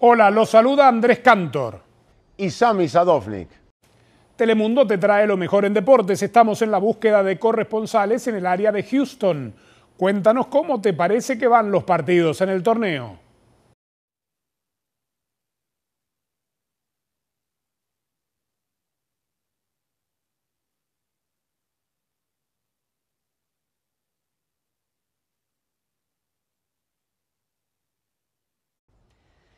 Hola, los saluda Andrés Cantor. Y Sami Sadovnik. Telemundo te trae lo mejor en deportes. Estamos en la búsqueda de corresponsales en el área de Houston. Cuéntanos cómo te parece que van los partidos en el torneo.